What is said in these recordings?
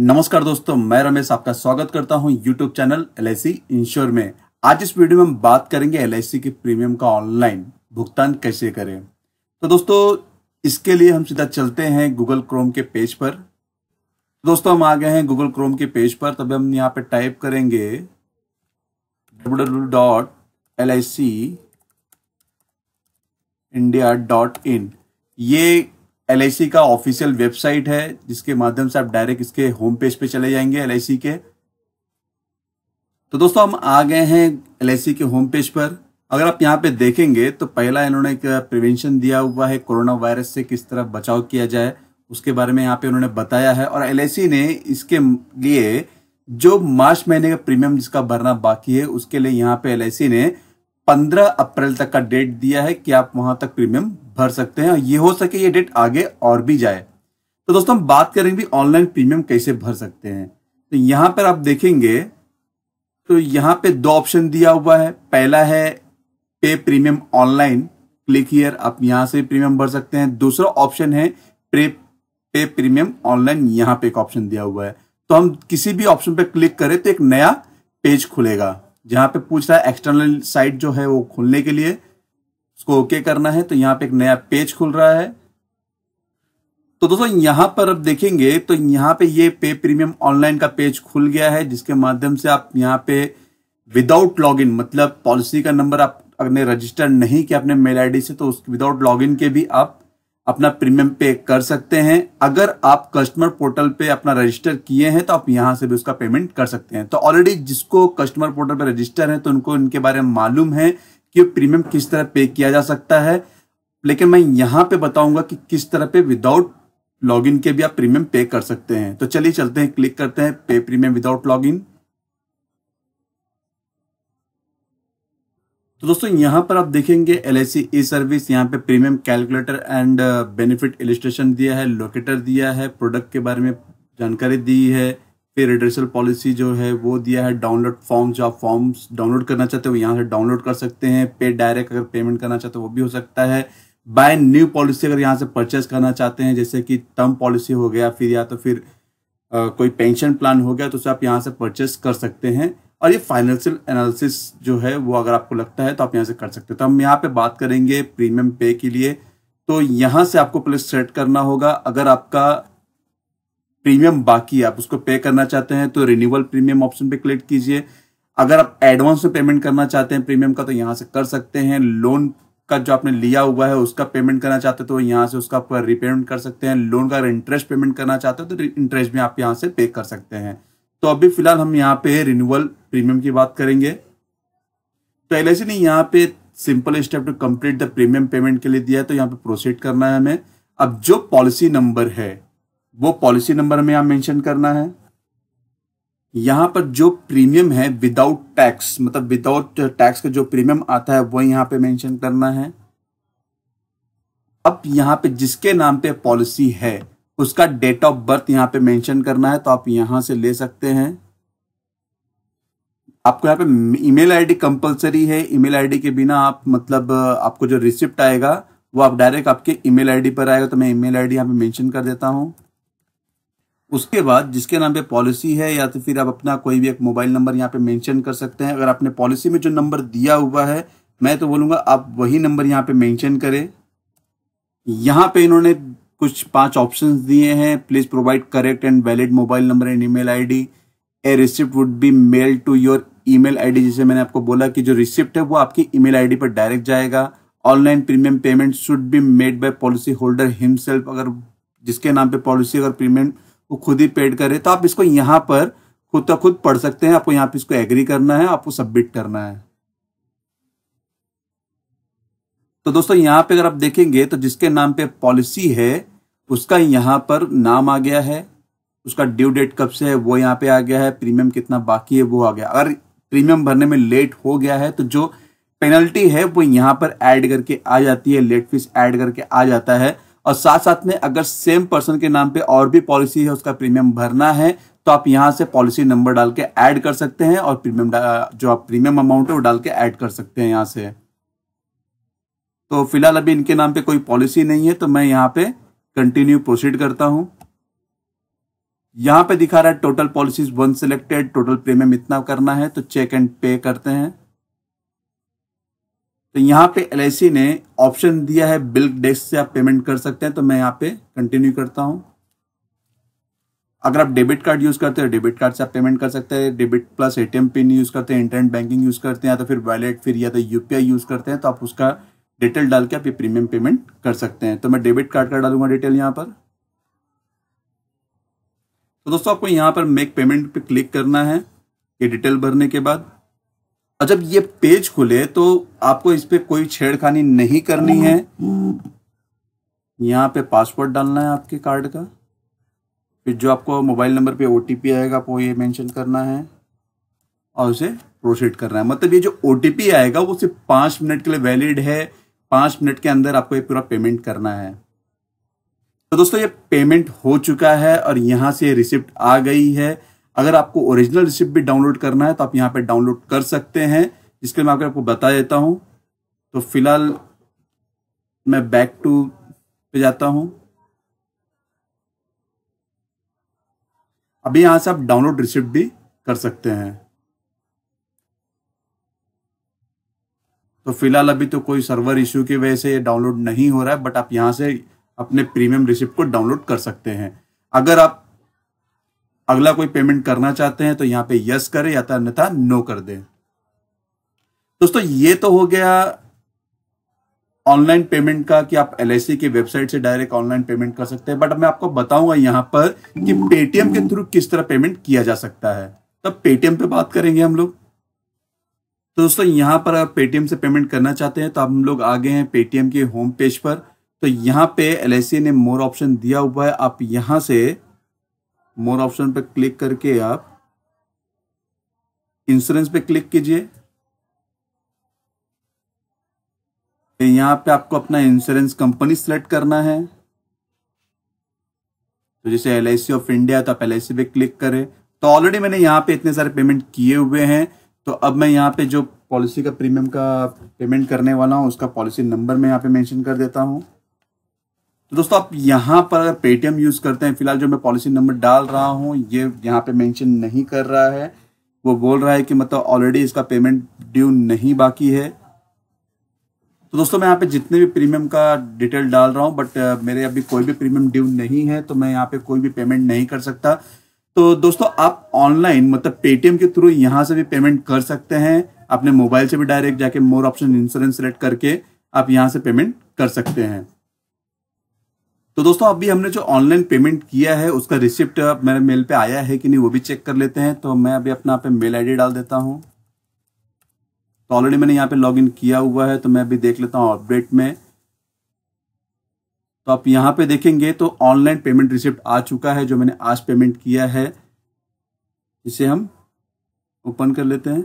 नमस्कार दोस्तों मैं रमेश आपका स्वागत करता हूं यूट्यूब चैनल एल इंश्योर में आज इस वीडियो में हम बात करेंगे एल के प्रीमियम का ऑनलाइन भुगतान कैसे करें तो दोस्तों इसके लिए हम सीधा चलते हैं गूगल क्रोम के पेज पर दोस्तों हम आ गए हैं गूगल क्रोम के पेज पर तब हम यहाँ पे टाइप करेंगे डब्ल्यू इंडिया डॉट इन ये एल का ऑफिशियल वेबसाइट है जिसके माध्यम से आप डायरेक्ट इसके होम पेज पे चले जाएंगे एल के तो दोस्तों हम आ गए हैं एल के होम पेज पर अगर आप यहाँ पे देखेंगे तो पहला इन्होंने एक प्रिवेंशन दिया हुआ है कोरोना वायरस से किस तरह बचाव किया जाए उसके बारे में यहाँ पे उन्होंने बताया है और एल ने इसके लिए जो मार्च महीने का प्रीमियम जिसका भरना बाकी है उसके लिए यहाँ पे एल ने 15 अप्रैल तक का डेट दिया है कि आप वहां तक प्रीमियम भर सकते हैं और ये हो सके ये डेट आगे और भी जाए तो दोस्तों हम बात करेंगे ऑनलाइन प्रीमियम कैसे भर सकते हैं तो यहां पर आप देखेंगे तो यहां पे दो ऑप्शन दिया हुआ है पहला है पे प्रीमियम ऑनलाइन क्लिक हियर आप यहां से प्रीमियम भर सकते हैं दूसरा ऑप्शन है पे पे प्रीमियम ऑनलाइन यहां पे एक ऑप्शन दिया हुआ है तो हम किसी भी ऑप्शन पे क्लिक करें तो एक नया पेज खुलेगा जहां पे पूछ रहा है एक्सटर्नल साइट जो है वो खुलने के लिए उसको ओके करना है तो यहां पे एक नया पेज खुल रहा है तो दोस्तों यहां पर अब देखेंगे तो यहां पे ये पे प्रीमियम ऑनलाइन का पेज खुल गया है जिसके माध्यम से आप यहां पे विदाउट लॉगिन मतलब पॉलिसी का नंबर आप अपने रजिस्टर नहीं किया अपने मेल आईडी से तो उस विदाउट लॉगिन के भी आप अपना प्रीमियम पे कर सकते हैं अगर आप कस्टमर पोर्टल पे अपना रजिस्टर किए हैं तो आप यहां से भी उसका पेमेंट कर सकते हैं तो ऑलरेडी जिसको कस्टमर पोर्टल पे रजिस्टर है तो उनको इनके बारे में मालूम है कि प्रीमियम किस तरह पे किया जा सकता है लेकिन मैं यहां पे बताऊंगा कि किस तरह पे विदाउट लॉगिन के भी आप प्रीमियम पे कर सकते हैं तो चलिए चलते हैं क्लिक करते हैं पे प्रीमियम विदाउट लॉगिन तो दोस्तों यहां पर आप देखेंगे एल ई सर्विस यहाँ पे premium calculator and benefit illustration दिया है लोकेटर दिया है प्रोडक्ट के बारे में जानकारी दी है पे रिड्रेसल पॉलिसी जो है वो दिया है डाउनलोड फॉर्म जो आप फॉर्म्स डाउनलोड करना चाहते हो यहाँ से डाउनलोड कर सकते हैं पे डायरेक्ट अगर पेमेंट करना चाहते हो वो भी हो सकता है बाय न्यू पॉलिसी अगर यहाँ से परचेस करना चाहते हैं जैसे कि टर्म पॉलिसी हो गया फिर या तो फिर आ, कोई पेंशन प्लान हो गया तो उसे आप यहाँ से परचेस कर सकते हैं और ये फाइनेंशियल एनालिसिस जो है वो अगर आपको लगता है तो आप यहाँ से कर सकते हो तो हम यहाँ पे बात करेंगे प्रीमियम पे के लिए तो यहाँ से आपको प्लेस सेट करना होगा अगर आपका प्रीमियम बाकी है आप उसको पे करना चाहते हैं तो रिन्यूअल प्रीमियम ऑप्शन पे क्लिक कीजिए अगर आप एडवांस में पेमेंट करना चाहते हैं प्रीमियम का तो यहाँ से कर सकते हैं लोन का जो आपने लिया हुआ है उसका पेमेंट करना चाहते हैं तो यहाँ से उसका रिपेमेंट कर सकते हैं लोन का अगर इंटरेस्ट पेमेंट करना चाहते हैं तो इंटरेस्ट भी आप यहाँ से पे कर सकते हैं तो अभी फिलहाल हम यहाँ पे रिन्यूअल प्रीमियम की बात करेंगे तो एल ने यहाँ पे simple step to complete the premium payment के लिए दिया है तो यहाँ पे प्रोसीड करना है हमें अब जो पॉलिसी नंबर है वो पॉलिसी नंबर में आप मेंशन करना है यहां पर जो प्रीमियम है विदाउट टैक्स मतलब विदाउट टैक्स का जो प्रीमियम आता है वो यहां पे मेंशन करना है अब यहां पे जिसके नाम पे पॉलिसी है उसका डेट ऑफ बर्थ यहां पे मेंशन करना है तो आप यहां से ले सकते हैं आपको यहां पे ईमेल आईडी कंपलसरी है ईमेल आईडी के बिना आप मतलब आपको जो रिसिप्ट आएगा वो आप डायरेक्ट आपके ईमेल आईडी पर आएगा तो मैं ईमेल आईडी यहां पे मेंशन कर देता हूं उसके बाद जिसके नाम पे पॉलिसी है या तो फिर आप अपना कोई भी एक मोबाइल नंबर यहाँ पे मेंशन कर सकते हैं अगर आपने पॉलिसी में जो नंबर दिया हुआ है मैं तो बोलूँगा आप वही नंबर यहाँ पे मेंशन करें यहाँ पे इन्होंने कुछ पांच ऑप्शंस दिए हैं please provide correct and valid mobile number and email ID a receipt would be mail to your email ID जैसे मैंने आपको बोला कि जो रिसिप्ट है वो आपकी ईमेल आईडी पर डायरेक्ट जाएगा online premium payment should be made by policy holder himself अगर जिसके नाम पे पॉलिसी अगर प्रीमियम वो खुद ही पेड करे तो आप इसको यहां पर खुद तो खुद पढ़ सकते हैं आपको यहां पे इसको एग्री करना है आपको सबमिट करना है तो दोस्तों यहां पे अगर आप देखेंगे तो जिसके नाम पे पॉलिसी है उसका यहां पर नाम आ गया है उसका ड्यू डेट कब से है वो यहां पे आ गया है प्रीमियम कितना बाकी है वो आ गया अगर प्रीमियम भरने में लेट हो गया है तो जो पेनल्टी है वो यहां पर ऐड करके आ जाती है लेट फीस ऐड करके आ जाता है और साथ साथ में अगर सेम पर्सन के नाम पे और भी पॉलिसी है उसका प्रीमियम भरना है तो आप यहाँ से पॉलिसी नंबर डाल के ऐड कर सकते हैं और प्रीमियम जो आप प्रीमियम अमाउंट है वो डाल के ऐड कर सकते हैं यहाँ से तो फिलहाल अभी इनके नाम पे कोई पॉलिसी नहीं है तो मैं यहाँ पे कंटिन्यू प्रोसीड करता हूँ यहाँ पे दिखा रहा है total policies one selected total premium इतना करना है तो चेक एंड पे करते हैं तो यहाँ पे एल ने ऑप्शन दिया है बिल डेस्क से आप पेमेंट कर सकते हैं तो मैं यहाँ पे कंटिन्यू करता हूँ अगर आप डेबिट कार्ड यूज करते हैं डेबिट तो कार्ड से आप पेमेंट कर सकते हैं debit plus ATM pin use करते हैं इंटरनेट बैंकिंग यूज करते हैं या तो फिर वैलेट फिर या तो यूपीआई यूज करते हैं तो आप उसका डिटेल डाल के आप प्रीमियम पेमेंट कर सकते हैं तो मैं डेबिट कार्ड का डालूंगा डिटेल यहाँ पर तो दोस्तों आपको यहाँ पर मेक पेमेंट पे क्लिक करना है ये डिटेल भरने के बाद और जब ये पेज खुले तो आपको इस पर कोई छेड़खानी नहीं करनी है यहाँ पे पासवर्ड डालना है आपके कार्ड का फिर जो आपको मोबाइल नंबर पे ओ आएगा वो ये मेंशन करना है और उसे प्रोसीड करना है मतलब ये जो ओ आएगा वो सिर्फ पाँच मिनट के लिए वैलिड है पाँच मिनट के अंदर आपको ये पूरा पेमेंट करना है तो दोस्तों ये पेमेंट हो चुका है और यहाँ से रिसिप्ट आ गई है अगर आपको ओरिजिनल रिसिप्ट भी डाउनलोड करना है तो आप यहाँ पर डाउनलोड कर सकते हैं इसके मैं आपको बता देता हूँ तो फिलहाल मैं बैक टू पे जाता हूँ अभी यहाँ से आप डाउनलोड रिसिप्ट भी कर सकते हैं तो फिलहाल अभी तो कोई सर्वर इश्यू की वजह से ये डाउनलोड नहीं हो रहा है बट आप यहाँ से अपने प्रीमियम रिसिप्ट को डाउनलोड कर सकते हैं अगर आप अगला कोई पेमेंट करना चाहते हैं तो यहां पे यस करें या अन्यथा नो कर दें दोस्तों ये तो हो गया ऑनलाइन पेमेंट का कि आप एल की वेबसाइट से डायरेक्ट ऑनलाइन पेमेंट कर सकते हैं बट मैं आपको बताऊंगा यहां पर कि पेटीएम के थ्रू किस तरह पेमेंट किया जा सकता है तब पेटीएम पे बात करेंगे हम लोग तो दोस्तों यहां पर आप पेटीएम से पेमेंट करना चाहते हैं तो हम लोग आगे हैं पेटीएम के होम पेज पर तो यहां पे एल ने मोर ऑप्शन दिया हुआ है आप यहां से मोर ऑप्शन पर क्लिक करके आप इंश्योरेंस पे क्लिक कीजिए यहाँ पे आपको अपना इंश्योरेंस कंपनी सेलेक्ट करना है तो जैसे एल ऑफ इंडिया तो आप एल पे क्लिक करें तो ऑलरेडी मैंने यहाँ पे इतने सारे पेमेंट किए हुए हैं तो अब मैं यहाँ पे जो पॉलिसी का प्रीमियम का पेमेंट करने वाला हूं उसका पॉलिसी नंबर मैं यहाँ पे मेंशन कर देता हूँ तो दोस्तों आप यहाँ पर अगर पेटीएम यूज करते हैं फिलहाल जो मैं पॉलिसी नंबर डाल रहा हूँ ये यहाँ पे मेंशन नहीं कर रहा है वो बोल रहा है कि मतलब ऑलरेडी इसका पेमेंट ड्यू नहीं बाकी है तो दोस्तों मैं यहाँ पे जितने भी प्रीमियम का डिटेल डाल रहा हूँ बट uh, मेरे अभी कोई भी प्रीमियम ड्यू नहीं है तो मैं यहाँ पे कोई भी पेमेंट नहीं कर सकता तो दोस्तों आप ऑनलाइन मतलब पेटीएम के थ्रू यहाँ से भी पेमेंट कर सकते हैं अपने मोबाइल से भी डायरेक्ट जाके मोर ऑप्शन इंश्योरेंस सेलेक्ट करके आप यहाँ से पेमेंट कर सकते हैं तो दोस्तों अभी हमने जो ऑनलाइन पेमेंट किया है उसका रिसिप्ट मेरे मेल पे आया है कि नहीं वो भी चेक कर लेते हैं तो मैं अभी अपना पे मेल आईडी डाल देता हूं तो ऑलरेडी मैंने यहाँ पे लॉगिन किया हुआ है तो मैं अभी देख लेता हूँ अपडेट में तो आप यहाँ पे देखेंगे तो ऑनलाइन पेमेंट रिसिप्ट आ चुका है जो मैंने आज पेमेंट किया है इसे हम ओपन कर लेते हैं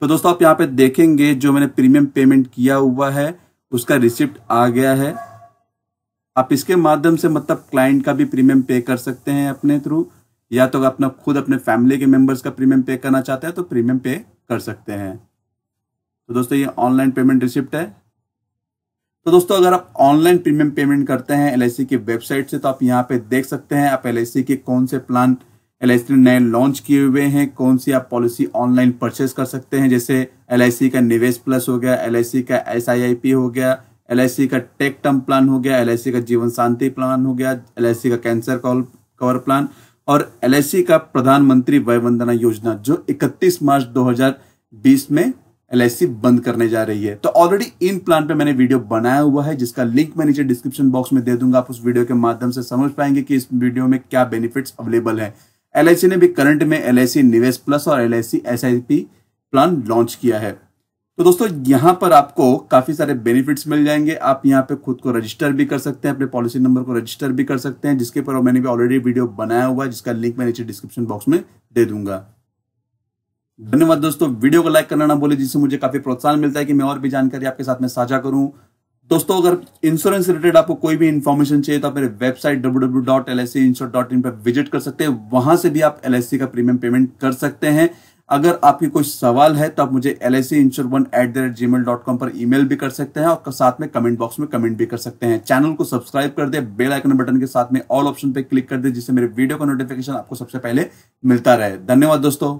तो दोस्तों आप यहाँ पे देखेंगे जो मैंने प्रीमियम पेमेंट किया हुआ है उसका रिसिप्ट आ गया है आप इसके माध्यम से मतलब क्लाइंट का भी प्रीमियम पे कर सकते हैं अपने थ्रू या तो अपना खुद अपने फैमिली के मेंबर्स का प्रीमियम पे करना चाहते हैं तो प्रीमियम पे कर सकते हैं तो दोस्तों ये ऑनलाइन पेमेंट रिसिप्ट है तो दोस्तों अगर आप ऑनलाइन प्रीमियम पेमेंट करते हैं एल की वेबसाइट से तो आप यहाँ पे देख सकते हैं आप एल के कौन से प्लान एल नए लॉन्च किए हुए हैं कौन सी आप पॉलिसी ऑनलाइन परचेस कर सकते हैं जैसे एल का निवेश प्लस हो गया एल का एस हो गया एल का टेक टर्म प्लान हो गया एल का जीवन शांति प्लान हो गया एल का कैंसर कवर प्लान और एल का प्रधानमंत्री वय वंदना योजना जो 31 मार्च 2020 में एल बंद करने जा रही है तो ऑलरेडी इन प्लान पे मैंने वीडियो बनाया हुआ है जिसका लिंक मैं नीचे डिस्क्रिप्शन बॉक्स में दे दूंगा आप उस वीडियो के माध्यम से समझ पाएंगे कि इस वीडियो में क्या बेनिफिट्स अवेलेबल है एल ने भी करंट में एल निवेश प्लस और एल आई प्लान लॉन्च किया है तो दोस्तों यहां पर आपको काफी सारे बेनिफिट्स मिल जाएंगे आप यहां पे खुद को रजिस्टर भी कर सकते हैं अपने पॉलिसी नंबर को रजिस्टर भी कर सकते हैं जिसके ऊपर मैंने भी ऑलरेडी वीडियो बनाया हुआ है जिसका लिंक मैं नीचे डिस्क्रिप्शन बॉक्स में दे दूंगा धन्यवाद दोस्तों वीडियो को लाइक करना ना बोले जिससे मुझे काफी प्रोत्साहन मिलता है कि मैं और भी जानकारी आपके साथ में साझा करूं दोस्तों अगर इंश्योरेंस रिलेटेड आपको कोई भी इन्फॉर्मेशन चाहिए तो आप मेरे वेबसाइट www.lscinshore.in पर विजिट कर सकते हैं वहां से भी आप एलआईसी का प्रीमियम पेमेंट कर सकते हैं अगर आपकी कोई सवाल है तो आप मुझे L I C insure one at the rate dot com पर ईमेल भी कर सकते हैं और साथ में कमेंट बॉक्स में कमेंट भी कर सकते हैं चैनल को सब्सक्राइब कर दे बेल आइकन बटन के साथ में ऑल ऑप्शन पर क्लिक कर दे जिससे मेरे वीडियो का नोटिफिकेशन आपको सबसे पहले मिलता रहे धन्यवाद दोस्तों